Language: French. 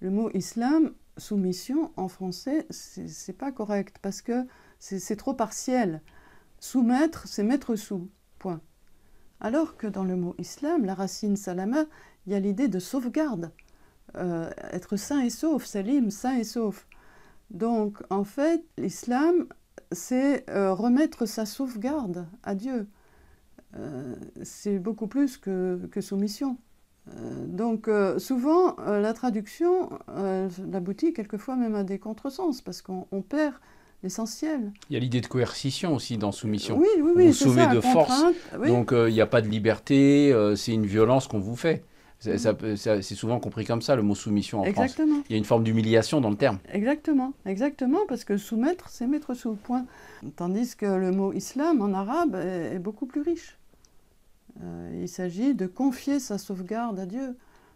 le mot islam, soumission, en français, c'est pas correct parce que c'est trop partiel. Soumettre, c'est mettre sous, point. Alors que dans le mot islam, la racine salama, il y a l'idée de sauvegarde. Euh, être sain et sauf, salim, sain et sauf. Donc, en fait, l'islam, c'est euh, remettre sa sauvegarde à Dieu. Euh, c'est beaucoup plus que soumission. Euh, donc euh, souvent, euh, la traduction, aboutit quelquefois même à des contresens, parce qu'on perd l'essentiel. Il y a l'idée de coercition aussi dans soumission. Oui, oui, oui. Vous de force, donc il n'y a pas de liberté, c'est une violence qu'on vous fait. Mm. C'est souvent compris comme ça, le mot soumission en exactement. Il y a une forme d'humiliation dans le terme. Exactement, exactement, parce que soumettre, c'est mettre sous le point. Tandis que le mot islam en arabe est beaucoup plus riche il s'agit de confier sa sauvegarde à Dieu.